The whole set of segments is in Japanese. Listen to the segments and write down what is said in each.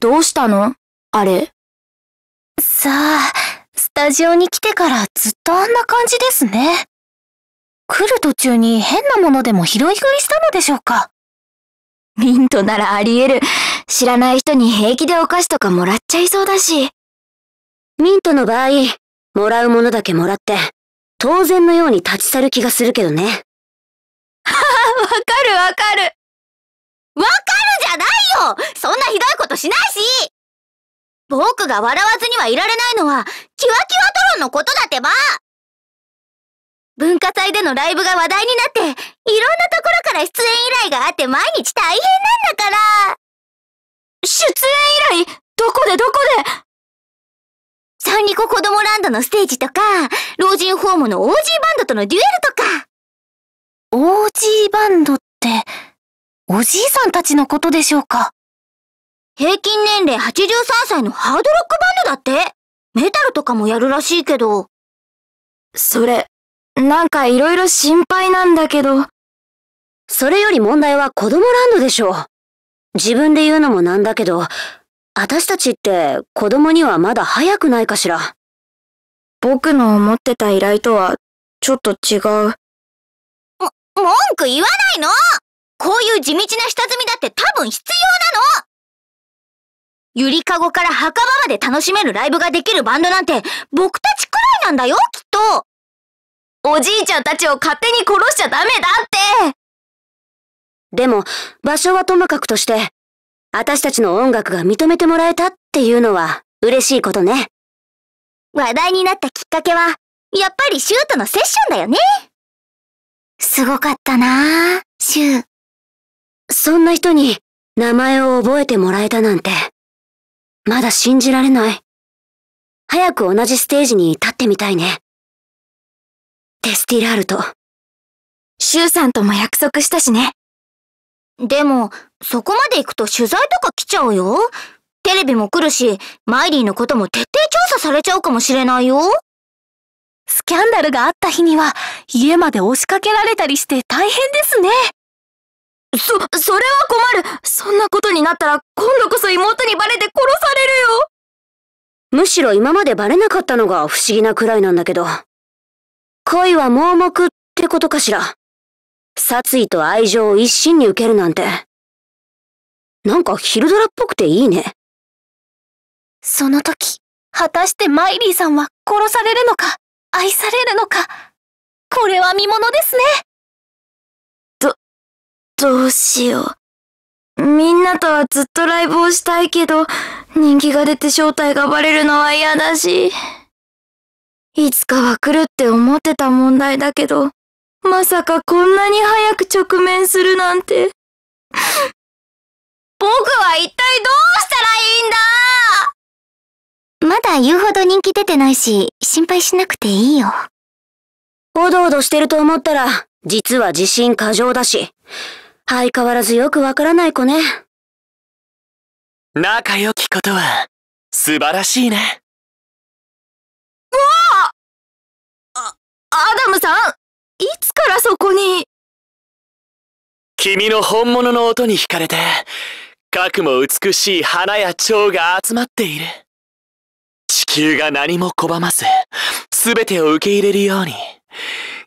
どうしたのあれ。さあ、スタジオに来てからずっとあんな感じですね。来る途中に変なものでも拾い食いしたのでしょうかミントならあり得る。知らない人に平気でお菓子とかもらっちゃいそうだし。ミントの場合、もらうものだけもらって、当然のように立ち去る気がするけどね。はは、わかるわかる。わかるじゃないよそんなひどいことしないし僕が笑わずにはいられないのは、キワキワトロンのことだってば文化祭でのライブが話題になって、いろんなところから出演依頼があって毎日大変なんだから出演依頼どこでどこでサンリコ子供ランドのステージとか、老人ホームの OG バンドとのデュエルとか。OG バンドって、おじいさんたちのことでしょうか平均年齢83歳のハードロックバンドだってメタルとかもやるらしいけど。それ、なんか色々心配なんだけど。それより問題は子供ランドでしょう。自分で言うのもなんだけど、私たちって子供にはまだ早くないかしら。僕の思ってた依頼とはちょっと違う。も、文句言わないのこういう地道な下積みだって多分必要なのゆりかごから墓場まで楽しめるライブができるバンドなんて僕たちくらいなんだよ、きっとおじいちゃんたちを勝手に殺しちゃダメだってでも、場所はともかくとして、私たちの音楽が認めてもらえたっていうのは嬉しいことね。話題になったきっかけは、やっぱりシューとのセッションだよね。すごかったなぁ、シュー。そんな人に名前を覚えてもらえたなんて、まだ信じられない。早く同じステージに立ってみたいね。テスティラールと。シューさんとも約束したしね。でも、そこまで行くと取材とか来ちゃうよ。テレビも来るし、マイリーのことも徹底調査されちゃうかもしれないよ。スキャンダルがあった日には、家まで押しかけられたりして大変ですね。そ、それは困る。そんなことになったら、今度こそ妹にバレて殺されるよ。むしろ今までバレなかったのが不思議なくらいなんだけど。恋は盲目ってことかしら。殺意と愛情を一身に受けるなんて。なんか昼ドラっぽくていいね。その時、果たしてマイリーさんは殺されるのか、愛されるのか、これは見ものですね。ど、どうしよう。みんなとはずっとライブをしたいけど、人気が出て正体がバレるのは嫌だし。いつかは来るって思ってた問題だけど、まさかこんなに早く直面するなんて。僕は一体どうしたらいいんだまだ言うほど人気出てないし、心配しなくていいよ。おどおどしてると思ったら、実は自信過剰だし、相変わらずよくわからない子ね。仲良きことは、素晴らしいね。わあアダムさんからそこに君の本物の音に惹かれて、かくも美しい花や蝶が集まっている。地球が何も拒まず、すべてを受け入れるように、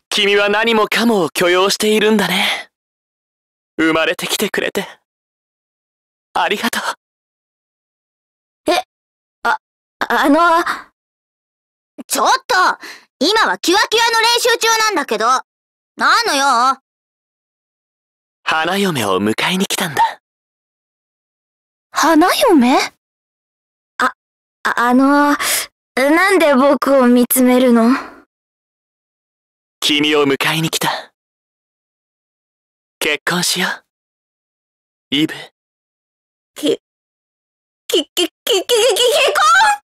君は何もかもを許容しているんだね。生まれてきてくれて、ありがとう。え、あ、あの、ちょっと今はキュアキュアの練習中なんだけど何の用花嫁を迎えに来たんだ。花嫁あ、あの、なんで僕を見つめるの君を迎えに来た。結婚しよう。イブ。き、き、き、き、き、結婚